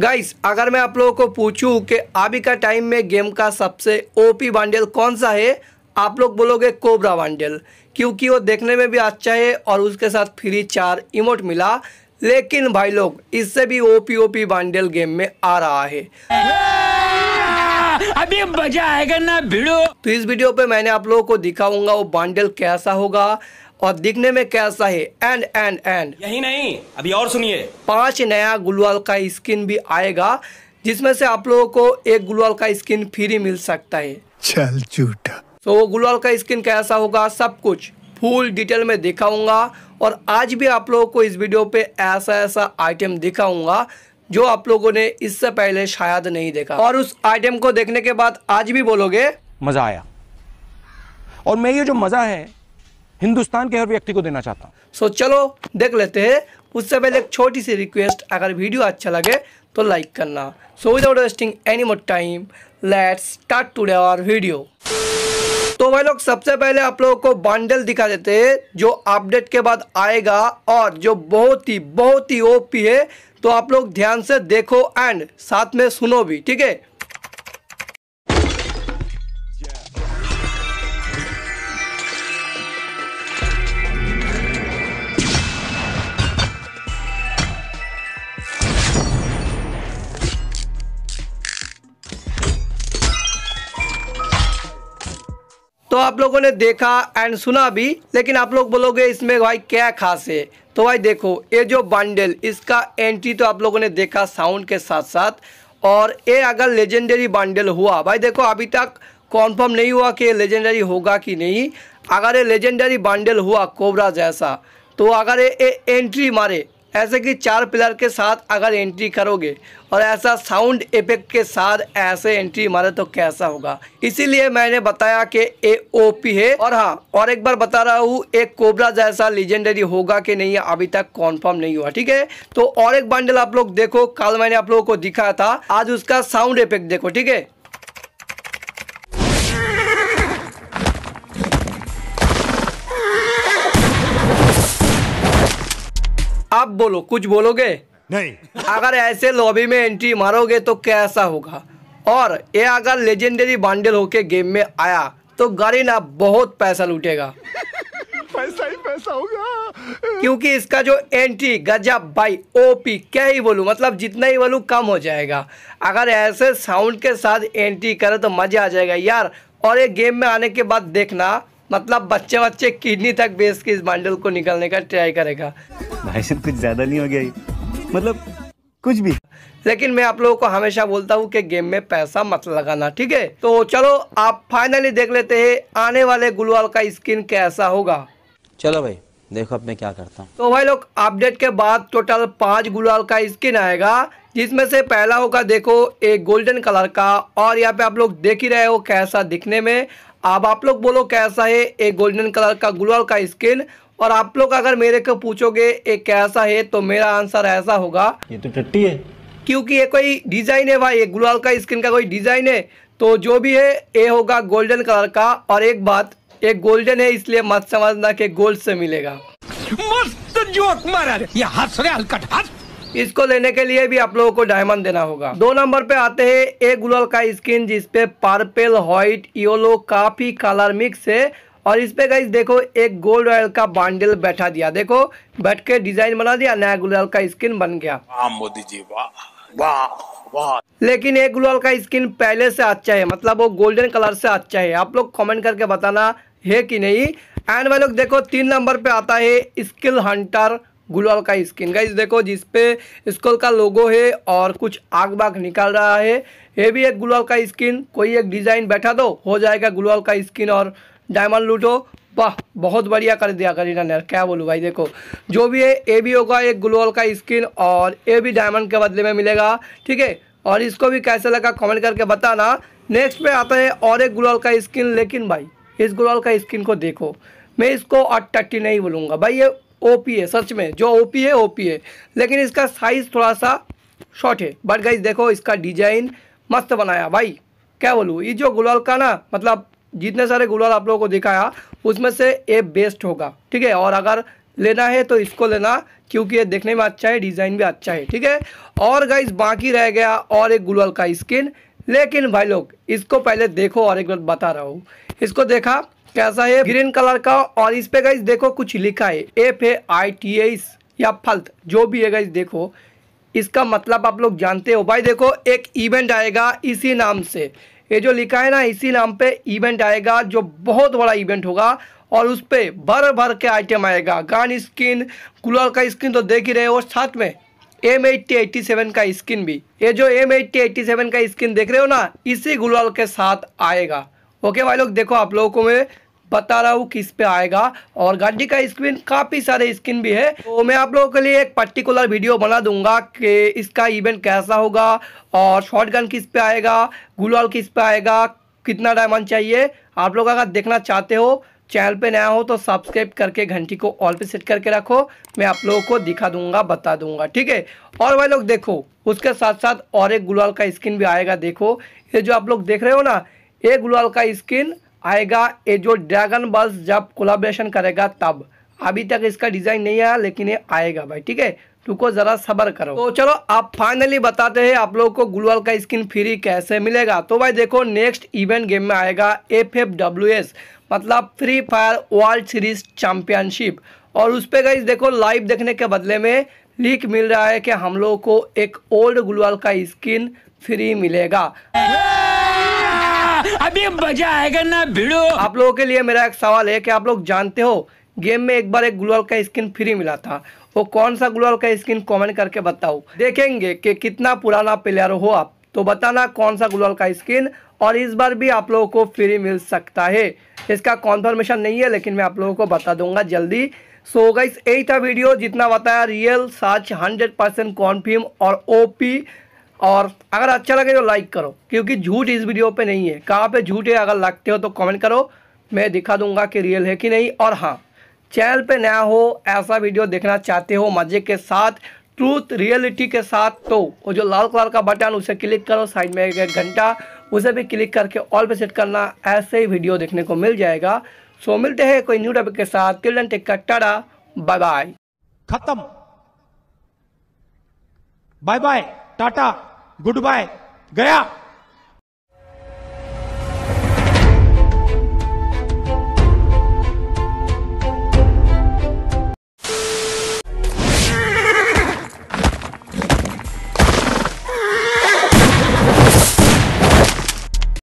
guys अगर मैं आप लोगों को पूछूं कि अभी का टाइम में गेम का सबसे ओपी बंडल कौन सा है आप लोग बोलोगे कोबरा बंडल क्योंकि वो देखने में भी अच्छा है और उसके साथ फ्री चार इमोट मिला लेकिन भाई लोग इससे भी ओपी ओपी बंडल गेम में आ रहा है हाँ, अभी मजा आएगा ना भिड़ो तो इस वीडियो पे मैंने आप लोगों को दिखाऊंगा वो बांडल कैसा होगा और दिखने में कैसा है एंड एंड एंड यही नहीं अभी और सुनिए पांच नया गुलवाल का स्किन भी आएगा जिसमें से आप लोगों को एक गुलवाल का स्किन फ्री मिल सकता है चल झूठा तो वो गुलवाल का स्किन कैसा होगा सब कुछ फुल डिटेल में दिखाऊंगा और आज भी आप लोगों को इस वीडियो पे ऐसा ऐसा आइटम दिखाऊंगा जो आप लोगों ने इससे पहले शायद नहीं देखा और उस आइटम को देखने के बाद आज भी बोलोगे मजा आया और मैं ये जो मजा है हिंदुस्तान के हर व्यक्ति को देना चाहता हूँ सो so, चलो देख लेते हैं उससे पहले एक छोटी सी रिक्वेस्ट अगर वीडियो अच्छा लगे तो लाइक करना so without wasting any more time let's start today our video तो भाई लोग सबसे पहले आप लोगों को बंडल दिखा देते हैं जो अपडेट के बाद आएगा और जो बहुत ही बहुत ही ओपी है तो आप लोग ध्यान से देखो एंड साथ में सुनो भी ठीक है तो आप लोगों ने देखा एंड सुना भी लेकिन आप लोग बोलोगे इसमें भाई क्या खास है तो भाई देखो ये जो बंडल इसका एंट्री तो आप लोगों ने देखा साउंड के साथ साथ और ये अगर लेजेंडरी बंडल हुआ भाई देखो अभी तक कॉन्फर्म नहीं हुआ कि ये लेजेंडरी होगा कि नहीं अगर ये लेजेंडरी बंडल हुआ कोबरा जैसा तो अगर ये एंट्री मारे ऐसे कि चार पिलर के साथ अगर एंट्री करोगे और ऐसा साउंड इफेक्ट के साथ ऐसे एंट्री मारे तो कैसा होगा इसीलिए मैंने बताया कि ए ओ पी है और हाँ और एक बार बता रहा हूँ एक कोबरा जैसा लीजेंडरी होगा कि नहीं अभी तक कॉन्फर्म नहीं हुआ ठीक है तो और एक बंडल आप लोग देखो कल मैंने आप लोगों को दिखाया था आज उसका साउंड इफेक्ट देखो ठीक है आप बोलो कुछ बोलोगे नहीं अगर ऐसे लॉबी में एंट्री मारोगे तो कैसा होगा और ये अगर लेजेंडरी बांडल होके गेम में आया तो गाड़ी ना बहुत पैसा लूटेगा पैसा ही पैसा होगा क्योंकि इसका जो एंट्री गजब भाई ओपी क्या ही बोलू मतलब जितना ही बोलू कम हो जाएगा अगर ऐसे साउंड के साथ एंट्री करे तो मज़ा आ जाएगा यार और ये गेम में आने के बाद देखना मतलब बच्चे बच्चे किडनी तक बेच के इस बंडल को निकालने का ट्राई करेगा भाई साहब कुछ ज़्यादा नहीं हो गया मतलब कुछ भी लेकिन मैं आप लोगों को हमेशा बोलता हूँ कि गेम में पैसा मत लगाना ठीक है तो चलो आप फाइनली देख लेते हैं आने वाले गुलवाल का स्किन कैसा होगा चलो भाई देखो अब मैं क्या करता हूँ तो भाई लोग अपडेट के बाद टोटल पांच गुलवाल का स्किन आएगा जिसमें से पहला होगा देखो एक गोल्डन कलर का और यहाँ पे आप लोग देख ही रहे हो कैसा दिखने में अब आप लोग बोलो कैसा है एक गोल्डन कलर का गुलाल का स्किन और आप लोग अगर मेरे को पूछोगे एक कैसा है तो मेरा आंसर ऐसा होगा ये तो टट्टी है क्योंकि ये कोई डिज़ाइन है भाई ये ग्लोअल का स्किन का कोई डिज़ाइन है तो जो भी है ये होगा गोल्डन कलर का और एक बात एक गोल्डन है इसलिए मत समझना कि गोल्ड से मिलेगा मस्त जोक मारा ये हंस रहे हल्का हंस इसको लेने के लिए भी आप लोगों को डायमंड देना होगा दो नंबर पे आते हैं ए गुलाल का स्किन जिसपे पर्पल व्हाइट योलो काफी कलर मिक्स है और इस पे गाइज देखो एक गोल्ड ऑयल का बांडल बैठा दिया देखो बैठ के डिजाइन बना दिया नया गुलाल का स्किन बन गया मोदी जी वाह वाह लेकिन एक गुलाल का स्किन पहले से अच्छा है मतलब वो गोल्डन कलर से अच्छा है आप लोग कमेंट करके बताना है कि नहीं एंड भाई लोग देखो तीन नंबर पे आता है स्किल हंटर गुलाब का स्किन गाइज देखो जिसपे स्कूल का लोगो है और कुछ आग बाग निकाल रहा है ये भी एक गुलाब का स्किन कोई एक डिज़ाइन बैठा दो हो जाएगा गुलाब का स्किन और डायमंड लूटो वाह बहुत बढ़िया कर दिया करीना ने क्या बोलूँ भाई देखो जो भी है ए भी होगा एक ग्लोअल का स्किन और ए भी डायमंड के बदले में मिलेगा ठीक है और इसको भी कैसे लगा कमेंट करके बताना नेक्स्ट पे आता है और एक ग्लोअल का स्किन लेकिन भाई इस ग्लोअल का स्किन को देखो मैं इसको अट्टी नहीं बोलूँगा भाई ये ओपी है सच में जो ओपी है ओपी है लेकिन इसका साइज़ थोड़ा सा शॉर्ट है बट गाइज देखो इसका डिजाइन मस्त बनाया भाई क्या बोलूँ ये जो गुलाल का ना मतलब जितने सारे गुलाल आप लोगों को दिखाया उसमें से ये बेस्ट होगा ठीक है और अगर लेना है तो इसको लेना क्योंकि ये देखने में अच्छा है डिज़ाइन भी अच्छा है ठीक है और गाइज बाकी रह गया और एक गुलाल का स्किन लेकिन भाई लोग इसको पहले देखो और एक बार बता रहा हूँ इसको देखा कैसा है ग्रीन कलर का और इस पे गई देखो कुछ लिखा है F A I T S या फल्त जो भी है गई देखो इसका मतलब आप लोग जानते हो भाई देखो एक इवेंट आएगा इसी नाम से ये जो लिखा है ना इसी नाम पे इवेंट आएगा जो बहुत बड़ा इवेंट होगा और उस पर भर भर के आइटम आएगा गान स्किन कूलर का स्किन तो देख ही रहे हो साथ में एम एट्टी सेवन का स्किन भी ये जो एम एट्टी सेवन का स्किन देख रहे हो ना इसी गुलाल के साथ आएगा ओके भाई लोग देखो आप लोगों को मैं बता रहा हूँ किस पे आएगा और गाड़ी का स्क्रीन काफ़ी सारे स्क्रीन भी है तो मैं आप लोगों के लिए एक पर्टिकुलर वीडियो बना दूंगा कि इसका इवेंट कैसा होगा और शॉर्ट गन किस पे आएगा गुलाल किस पे आएगा कितना डायमंड चाहिए आप लोग अगर देखना चाहते हो चैनल पे नया हो तो सब्सक्राइब करके घंटी को ऑल पे सेट करके रखो मैं आप लोगों को दिखा दूंगा बता दूंगा ठीक है और भाई लोग देखो उसके साथ साथ और एक गुलाल का स्किन भी आएगा देखो ये जो आप लोग देख रहे हो ना ये ग्लोअल का स्किन आएगा ये जो ड्रैगन बल्स जब कोलाब्रेशन करेगा तब अभी तक इसका डिज़ाइन नहीं आया लेकिन ये आएगा भाई ठीक है तुमको ज़रा सबर करो तो चलो आप फाइनली बताते हैं आप लोगों को गुलवाल का स्किन फ्री कैसे मिलेगा तो भाई देखो नेक्स्ट इवेंट गेम में आएगा एफ एफ डब्ल्यू एस मतलब free fire world series championship और उस पर गई देखो लाइव देखने के बदले में लीक मिल रहा है कि हम लोगों को एक ओल्ड गुलवाल का स्किन फ्री मिलेगा अभी मजा आएगा ना भिड़ो आप लोगों के लिए मेरा एक सवाल है कि आप लोग जानते हो गेम में एक बार एक गुलवाल का स्किन फ्री मिला था वो कौन सा गुलवाल का स्किन कमेंट करके बताओ देखेंगे कि कितना पुराना प्लेयर हो आप तो बताना कौन सा गुलवाल का स्किन और इस बार भी आप लोगों को फ्री मिल सकता है इसका कॉन्फर्मेशन नहीं है लेकिन मैं आप लोगों को बता दूंगा जल्दी सो गई यही था वीडियो जितना बताया रियल सच हंड्रेड परसेंट और ओपी और अगर अच्छा लगे तो लाइक करो क्योंकि झूठ इस वीडियो पे नहीं है कहाँ पे झूठ है अगर लगते हो तो कमेंट करो मैं दिखा दूंगा कि रियल है कि नहीं और हाँ चैनल पे नया हो ऐसा वीडियो देखना चाहते हो मज़े के साथ ट्रूथ रियलिटी के साथ तो वो जो लाल कलर का बटन उसे क्लिक करो साइड में एक घंटा उसे भी क्लिक करके ऑल पे सेट करना ऐसे ही वीडियो देखने को मिल जाएगा सो मिलते हैं कोई न्यू टॉपिक के साथ टाटा बाय बाय खत्म बाय बाय टाटा गुड बाय गया